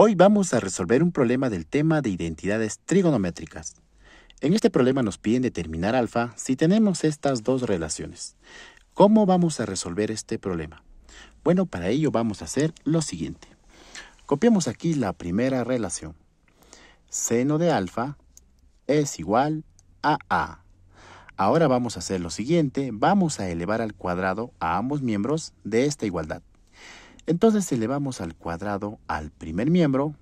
Hoy vamos a resolver un problema del tema de identidades trigonométricas. En este problema nos piden determinar alfa si tenemos estas dos relaciones. ¿Cómo vamos a resolver este problema? Bueno, para ello vamos a hacer lo siguiente. Copiamos aquí la primera relación. Seno de alfa es igual a a. Ahora vamos a hacer lo siguiente. Vamos a elevar al cuadrado a ambos miembros de esta igualdad. Entonces elevamos al cuadrado al primer miembro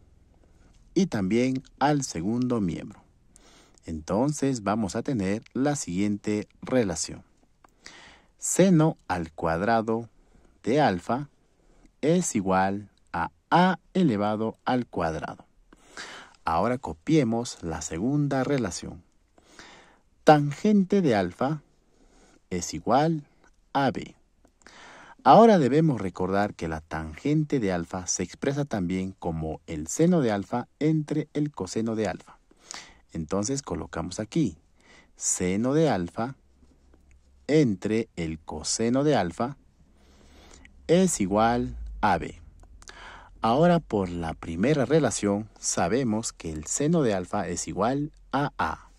y también al segundo miembro. Entonces vamos a tener la siguiente relación. Seno al cuadrado de alfa es igual a a elevado al cuadrado. Ahora copiemos la segunda relación. Tangente de alfa es igual a b. Ahora debemos recordar que la tangente de alfa se expresa también como el seno de alfa entre el coseno de alfa. Entonces colocamos aquí seno de alfa entre el coseno de alfa es igual a b. Ahora por la primera relación sabemos que el seno de alfa es igual a a.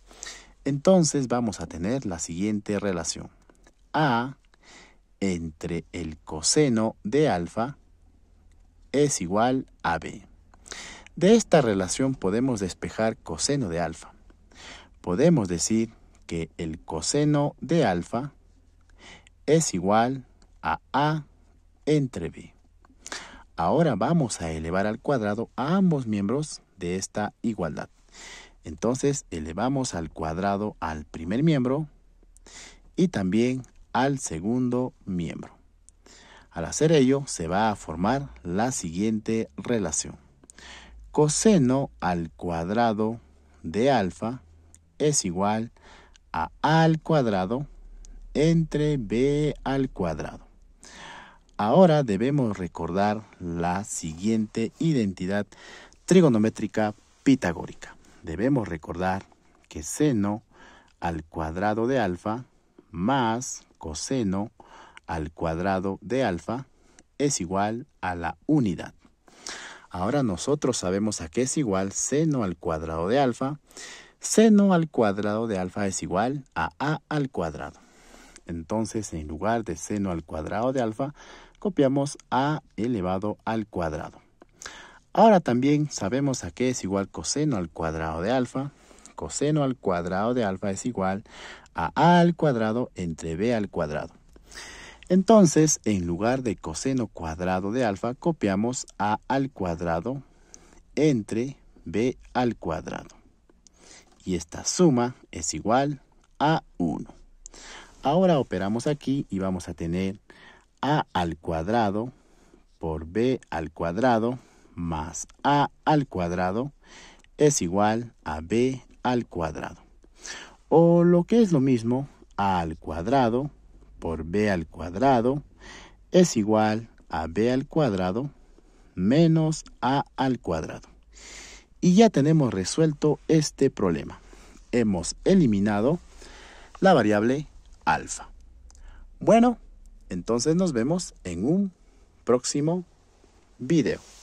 Entonces vamos a tener la siguiente relación. a entre el coseno de alfa es igual a b. De esta relación podemos despejar coseno de alfa. Podemos decir que el coseno de alfa es igual a a entre b. Ahora vamos a elevar al cuadrado a ambos miembros de esta igualdad. Entonces elevamos al cuadrado al primer miembro y también al segundo miembro. Al hacer ello, se va a formar la siguiente relación. Coseno al cuadrado de alfa es igual a a al cuadrado entre b al cuadrado. Ahora debemos recordar la siguiente identidad trigonométrica pitagórica. Debemos recordar que seno al cuadrado de alfa más coseno al cuadrado de alfa es igual a la unidad. Ahora nosotros sabemos a qué es igual seno al cuadrado de alfa. Seno al cuadrado de alfa es igual a a al cuadrado. Entonces, en lugar de seno al cuadrado de alfa, copiamos a elevado al cuadrado. Ahora también sabemos a qué es igual coseno al cuadrado de alfa coseno al cuadrado de alfa es igual a a al cuadrado entre b al cuadrado. Entonces, en lugar de coseno cuadrado de alfa, copiamos a al cuadrado entre b al cuadrado. Y esta suma es igual a 1. Ahora operamos aquí y vamos a tener a al cuadrado por b al cuadrado más a al cuadrado es igual a b cuadrado. O lo que es lo mismo, a al cuadrado por b al cuadrado es igual a b al cuadrado menos a al cuadrado. Y ya tenemos resuelto este problema. Hemos eliminado la variable alfa. Bueno, entonces nos vemos en un próximo video.